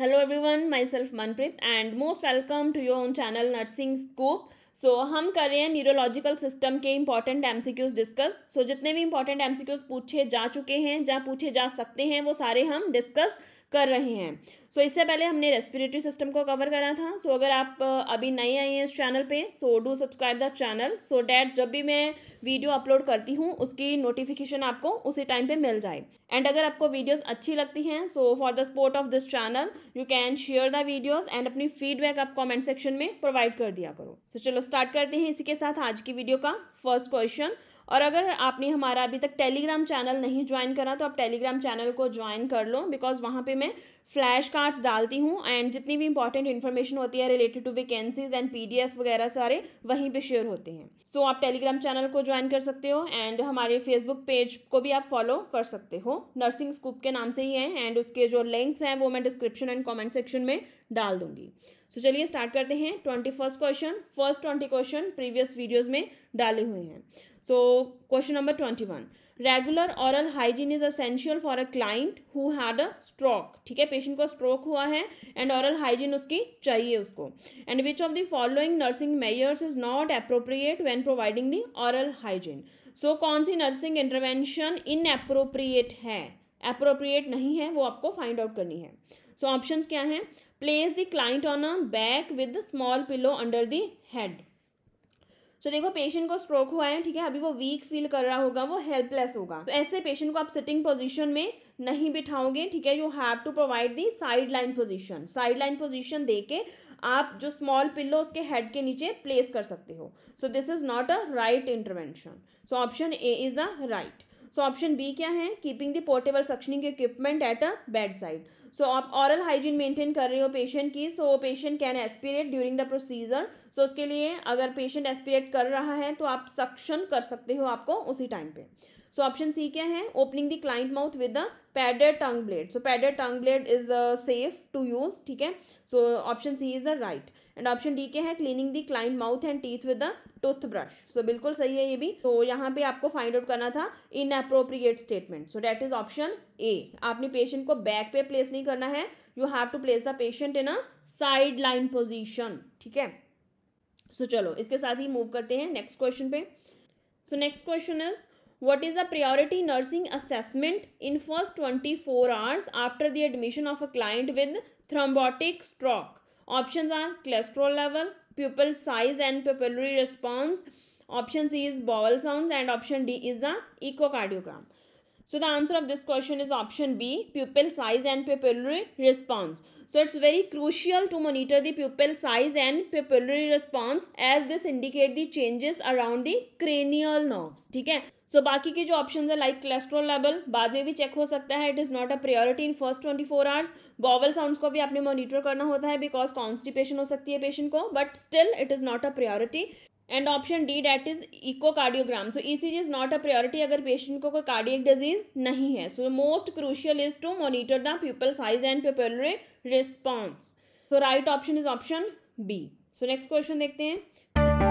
Hello everyone my self Manpreet and most welcome to your own channel nursing scope so हम कर रहे हैं neurological system के important MCQs discuss so जितने भी इंपॉर्टेंट एमसीक्यूज पूछे जा चुके हैं जहाँ पूछे जा सकते हैं वो सारे हम डिस्कस कर रहे हैं सो so, इससे पहले हमने रेस्पिरेटरी सिस्टम को कवर करा था सो so, अगर आप अभी नए आए हैं इस चैनल पे so do subscribe the channel so that जब भी मैं वीडियो अपलोड करती हूँ उसकी नोटिफिकेशन आपको उसी टाइम पे मिल जाए एंड अगर आपको वीडियोस अच्छी लगती हैं so for the support of this channel you can share the videos and अपनी फीडबैक आप कॉमेंट सेक्शन में प्रोवाइड कर दिया करो सो so, चलो स्टार्ट करते हैं इसी के साथ आज की वीडियो का फर्स्ट क्वेश्चन और अगर आपने हमारा अभी तक टेलीग्राम चैनल नहीं ज्वाइन करा तो आप टेलीग्राम चैनल को ज्वाइन कर लो बिकॉज वहाँ पे मैं फ्लैश कार्ड्स डालती हूँ एंड जितनी भी इंपॉर्टेंट इन्फॉर्मेशन होती है related to vacancies and F वगैरह सारे वहीं पे शेयर होते हैं सो so, आप टेलीग्राम चैनल को ज्वाइन कर सकते हो एंड हमारे फेसबुक पेज को भी आप फॉलो कर सकते हो नर्सिंग स्कूप के नाम से ही है एंड उसके जो लिंक्स हैं वो मैं डिस्क्रिप्शन एंड कॉमेंट सेक्शन में डाल दूंगी सो so, चलिए स्टार्ट करते हैं twenty first question first twenty question previous videos में डाले हुए हैं so question number twenty one regular oral hygiene is essential for a client who had a stroke ठीक है पेशेंट को स्ट्रोक हुआ है एंड ऑरल हाइजीन उसकी चाहिए उसको and which of the following nursing measures is not appropriate when providing the oral hygiene so कौन सी नर्सिंग इंटरवेंशन इन अप्रोप्रिएट है अप्रोप्रिएट नहीं है वो आपको फाइंड आउट करनी है सो so, ऑप्शंस क्या हैं place the client on a back with small pillow under the head so देखो पेशेंट को स्ट्रोक हुआ है ठीक है अभी वो वीक फील कर रहा होगा वो हेल्पलेस होगा तो ऐसे पेशेंट को आप सिटिंग पोजीशन में नहीं बिठाओगे ठीक है you have to provide the side line position side line position दे के आप जो स्मॉल पिल्लो उसके हेड के नीचे प्लेस कर सकते हो so this is not a right intervention so option A is a right so option B क्या है keeping the portable suctioning equipment at a bed side so आप ऑरल हाइजीन मेंटेन कर रहे हो पेशेंट की so patient can aspirate during the procedure so उसके लिए अगर पेशेंट एस्पिरेट कर रहा है तो आप सक्शन कर सकते हो आपको उसी टाइम पे सो ऑप्शन सी क्या है opening the client mouth with the padded tongue blade so padded tongue blade is safe to use ठीक है so option C is a right and option D क्या है cleaning the client mouth and teeth with the toothbrush so बिल्कुल सही है ये भी तो so, यहाँ पे आपको फाइंड आउट करना था inappropriate statement so that is option A आपने पेशेंट को बैक पे प्लेस नहीं करना है you have to place the patient in a side line position ठीक है सो so, चलो इसके साथ ही मूव करते हैं नेक्स्ट क्वेश्चन पे so next question is what is a priority nursing assessment in first 24 hours after the admission of a client with thrombotic stroke options are cholesterol level pupil size and pupillary response option c is bowel sounds and option d is the echocardiogram so the answer of this question is option B, pupil size and pupillary response. So it's very crucial to monitor the pupil size and pupillary response as this indicate the changes around the cranial nerves. ठीक है सो so, बाकी के जो option है like cholesterol level बाद में भी check हो सकता है it is not a priority in first twenty four hours bowel sounds को भी आपने मॉनिटर करना होता है बिकॉज कॉन्स्टिपेशन हो सकती है पेशेंट को but still it is not a priority and option D that is echocardiogram so ECG is not a priority अगर पेशेंट को कोई कार्डियक डिजीज नहीं है so most crucial is to monitor the pupil size and pupillary response so right option is option B so next question देखते हैं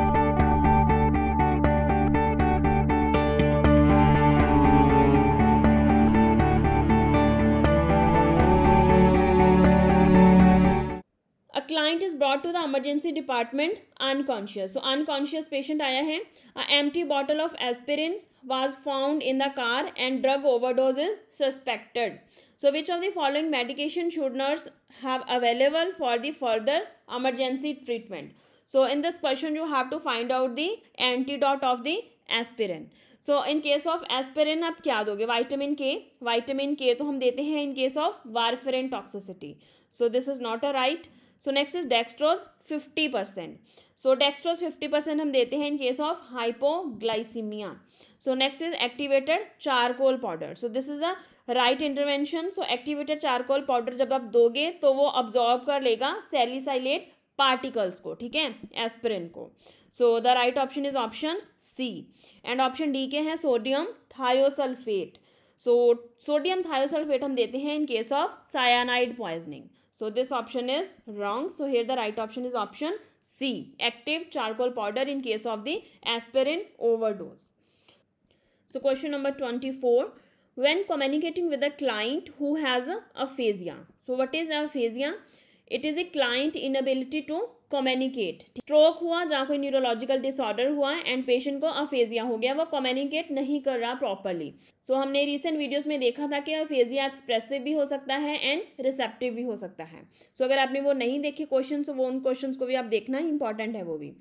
client is brought to the emergency department unconscious so unconscious patient aaya hai a empty bottle of aspirin was found in the car and drug overdose is suspected so which of the following medication should nurse have available for the further emergency treatment so in this question you have to find out the antidote of the aspirin. So in case of aspirin, आप kya doge? Vitamin K. Vitamin K. तो हम देते हैं in case of warfarin toxicity so this is not a so next is dextrose fifty percent so dextrose fifty percent हम देते हैं in case of hypoglycemia so next is activated charcoal powder so this is a right intervention so activated charcoal powder जब आप दोगे तो वो absorb कर लेगा सेलिसाइलेट पार्टिकल्स को ठीक है एस्पिरिन को so the right option is option C and option D के हैं sodium thiosulphate so sodium thiosulphate हम देते हैं in case of cyanide poisoning So this option is wrong. So here the right option is option C. Active charcoal powder in case of the aspirin overdose. So question number 24. When communicating with a client who has aphasia. So what is aphasia? It is a client inability to communicate stroke हुआ जहाँ कोई neurological disorder हुआ patient पेशेंट को aphasia हो गया वो communicate नहीं कर रहा प्रॉपरली सो so, हमने रिसेंट वीडियोस में देखा था कि अफेजिया एक्सप्रेसिव भी हो सकता है एंड रिसेप्टिव भी हो सकता है सो so, अगर आपने वो नहीं देखे क्वेश्चन तो वो उन क्वेश्चन को भी आप देखना इंपॉर्टेंट है वो भी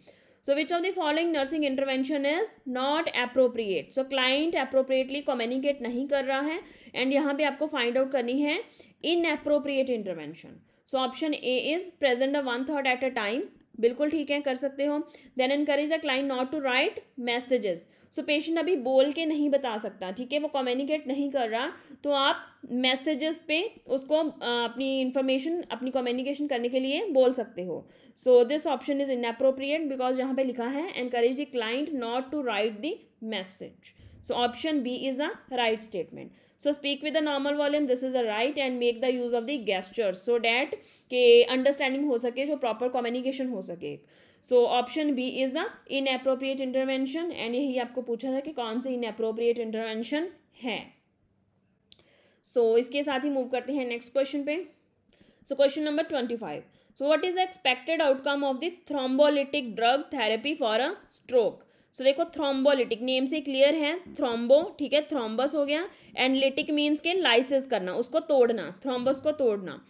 so which of the following nursing intervention is not appropriate so client appropriately communicate नहीं कर रहा है एंड यहाँ पे आपको फाइंड आउट करनी है appropriate intervention so option A is present a one thought at a time बिल्कुल ठीक है कर सकते हो then encourage the client not to write messages so patient अभी बोल के नहीं बता सकता ठीक है वो कम्युनिकेट नहीं कर रहा तो आप मैसेजेस पे उसको अपनी इन्फॉर्मेशन अपनी कम्युनिकेशन करने के लिए बोल सकते हो so this option is inappropriate because यहाँ पे लिखा है encourage the client not to write the message so option B is the right statement so speak with the normal volume this is the right and make the use of the gesture so that के understanding हो सके जो proper communication हो सके so option B is the inappropriate intervention and यही आपको पूछा था कि कौन से इनअप्रोप्रिएट इंटरवेंशन है सो so, इसके साथ ही मूव करते हैं नेक्स्ट क्वेश्चन पे so question number twenty five so what is the expected outcome of the thrombolytic drug therapy for a stroke so देखो थ्रोम्बोलिटिक नेम से क्लियर है थ्रोम्बो ठीक है थ्रोम्बस हो गया एंड लिटिक मीन्स के लाइसेस करना उसको तोड़ना थ्रोम्बस को तोड़ना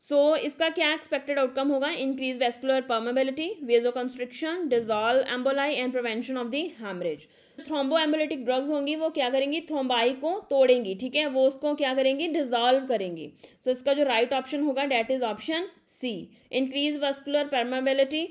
सो so, इसका क्या एक्सपेक्टेड आउटकम होगा increase vascular permeability vasoconstriction dissolve emboli and prevention of the haemorrhage thrombolytic drugs होंगी वो क्या करेंगी थ्रोम्बाई को तोड़ेंगी ठीक है वो उसको क्या करेंगी डिजॉल्व करेंगी सो so, इसका जो राइट right ऑप्शन होगा that is option C increase vascular permeability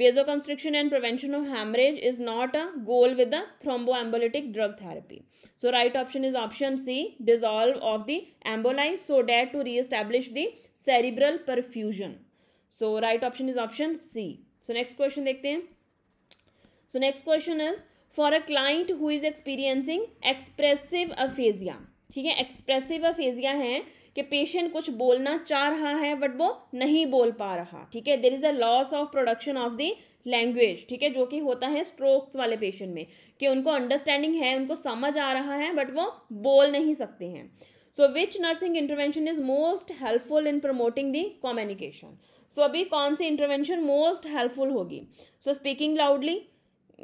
vasoconstriction and prevention of hemorrhage is not a goal with the thromboembolic drug therapy. So right option is option C, dissolve of the emboli so that to re-establish the cerebral perfusion. So right option is option C. So next question देखते हैं. So next question is for a client who is experiencing expressive aphasia. ठीक है expressive aphasia है कि patient कुछ बोलना चाह रहा है बट वो नहीं बोल पा रहा ठीक है there is a loss of production of the language ठीक है जो कि होता है स्ट्रोक्स वाले पेशेंट में कि उनको अंडरस्टैंडिंग है उनको समझ आ रहा है बट वो बोल नहीं सकते हैं so which nursing intervention is most helpful in promoting the communication so अभी कौन सी इंटरवेंशन मोस्ट हेल्पफुल होगी so speaking loudly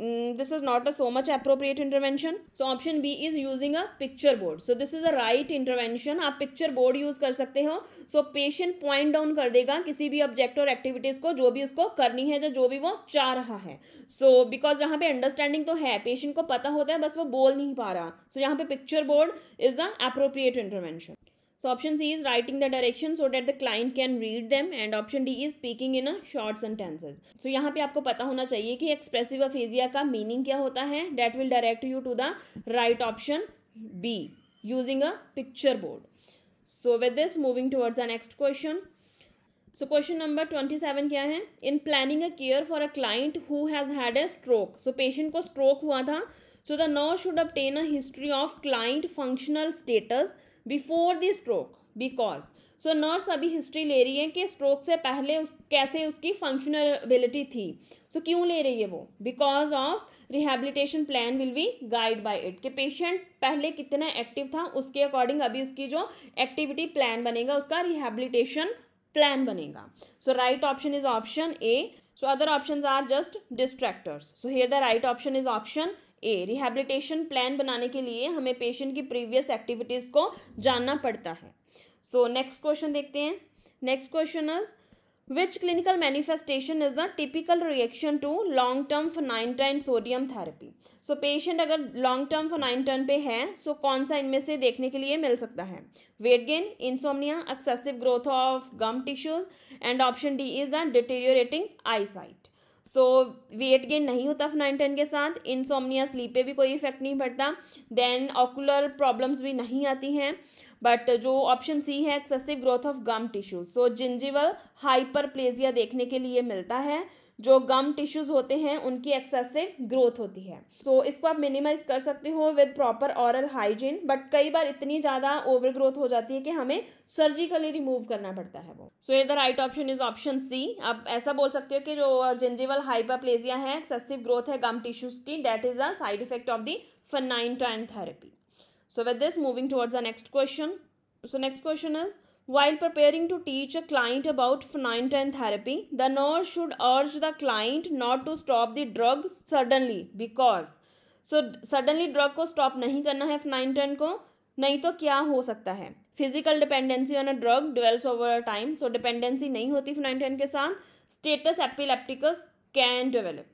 this is not a so much appropriate intervention so option b is using a picture board so this is a right intervention aap picture board use kar sakte ho so patient point down kar dega kisi bhi object or activities ko jo bhi usko karni hai ya jo bhi wo cha raha hai so because yahan pe understanding to hai patient ko pata hota hai bas wo bol nahi pa raha so yahan pe picture board is a appropriate intervention so option C is writing the direction so that the client can read them and option D is speaking in a short sentences so यहाँ पे आपको पता होना चाहिए कि expressive aphasia का meaning क्या होता है that will direct you to the right option B using a picture board so with this moving towards a next question so question number twenty seven क्या है in planning a care for a client who has had a stroke so patient को stroke हुआ था so the nurse should obtain a history of client functional status before the stroke because so nurse अभी history ले रही है कि stroke से पहले उस कैसे उसकी फंक्शनल एबिलिटी थी सो so, क्यों ले रही है वो because of rehabilitation plan will be guide by it कि पेशेंट पहले कितना एक्टिव था उसके अकॉर्डिंग अभी उसकी जो एक्टिविटी प्लान बनेगा उसका रिहेबिलिटेशन प्लान बनेगा so right option is option A so other option are just distractors so here the right option is option A rehabilitation plan बनाने के लिए हमें पेशेंट की प्रीवियस एक्टिविटीज को जानना पड़ता है सो नेक्स्ट क्वेश्चन देखते हैं next question is which clinical manifestation is the typical reaction to long term phenytoin sodium therapy so patient अगर long term phenytoin पे है सो so कौन सा इनमें से देखने के लिए मिल सकता है weight gain insomnia excessive growth of gum tissues and option D is the deteriorating eyesight so weight gain नहीं होता टेन के साथ इंसोमनिया स्लीप पे भी कोई इफेक्ट नहीं पड़ता देन ऑकुलर प्रॉब्लम्स भी नहीं आती हैं बट uh, जो ऑप्शन सी है excessive growth of gum tissues so gingival hyperplasia देखने के लिए मिलता है जो गम टिश्यूज होते हैं उनकी एक्सेसिव ग्रोथ होती है सो so, इसको आप मिनिमाइज कर सकते हो with proper oral hygiene but कई बार इतनी ज़्यादा ओवर ग्रोथ हो जाती है कि हमें सर्जिकली रिमूव करना पड़ता है वो सो इधर right option is option C आप ऐसा बोल सकते हो कि जो जिंजिवल uh, हाइपरप्लेजिया है एक्सेसिव ग्रोथ है गम टिश्यूज की that is a side effect of the phenytoin therapy so with this moving towards the next question so next question is while preparing to teach a client about phenytoin therapy, the nurse should urge the client not to stop the drug suddenly because so suddenly drug को stop नहीं करना है phenytoin को नहीं तो क्या हो सकता है physical dependency on a drug develops over a time so dependency नहीं होती फिनाइनटेन के साथ status epilepticus can develop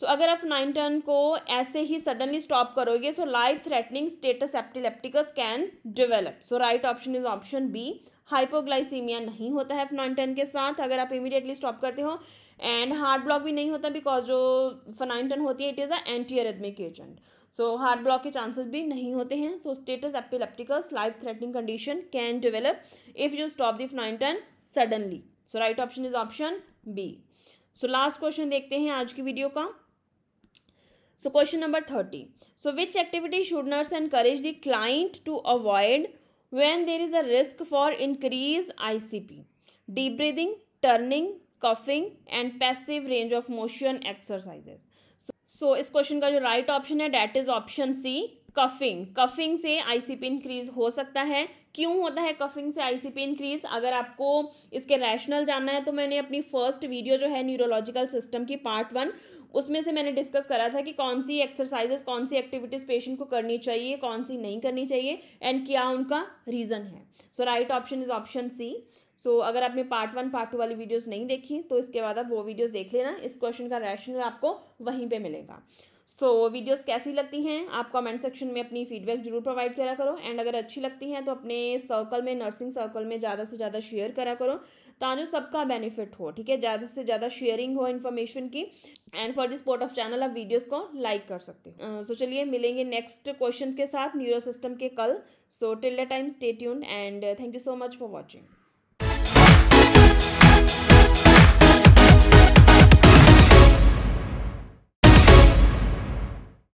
so so, अगर आप नाइन टर्न को ऐसे ही सडनली स्टॉप करोगे so life threatening status epilepticus can develop so right option is option B hypoglycaemia नहीं होता है एफ नाइन के साथ अगर आप इमीडिएटली स्टॉप करते हो एंड हार्ट ब्लॉक भी नहीं होता बिकॉज जो फनाइन होती है it is a antiarrhythmic agent so heart block के चांसेस भी नहीं होते हैं so status epilepticus life threatening condition can develop if you stop phenytoin suddenly so right option is option B so last question देखते हैं आज की video का so number thirty so which activity should nurse encourage the client to avoid when there is a risk for increase I C P deep breathing turning coughing and passive range of motion exercises so इस question का जो right right option है that is option C coughing coughing से I C P increase हो सकता है क्यों होता है कफिंग से आई सी पी इंक्रीज अगर आपको इसके रैशनल जानना है तो मैंने अपनी फर्स्ट वीडियो जो है न्यूरोलॉजिकल सिस्टम की पार्ट वन उसमें से मैंने डिस्कस करा था कि कौन सी एक्सरसाइजेस कौन सी एक्टिविटीज़ पेशेंट को करनी चाहिए कौन सी नहीं करनी चाहिए एंड क्या उनका रीज़न है so right option is option C so अगर आपने पार्ट वन पार्ट टू वाली वीडियोज़ नहीं देखी तो इसके बाद आप वो वीडियोज़ देख लेना इस क्वेश्चन का रैशनल आपको वहीं पर मिलेगा सो so, वीडियोस कैसी लगती हैं आप कमेंट सेक्शन में अपनी फीडबैक जरूर प्रोवाइड करा करो एंड अगर अच्छी लगती हैं तो अपने सर्कल में नर्सिंग सर्कल में ज़्यादा से ज़्यादा शेयर करा करो ताजो सबका बेनिफिट हो ठीक है ज़्यादा से ज़्यादा शेयरिंग हो इन्फॉर्मेशन की and for this port of channel आप वीडियोज़ को लाइक कर सकते हो सो uh, चलिए मिलेंगे नेक्स्ट क्वेश्चन के साथ न्यूरो सिस्टम के कल so till the time stay tune and thank you so much for watching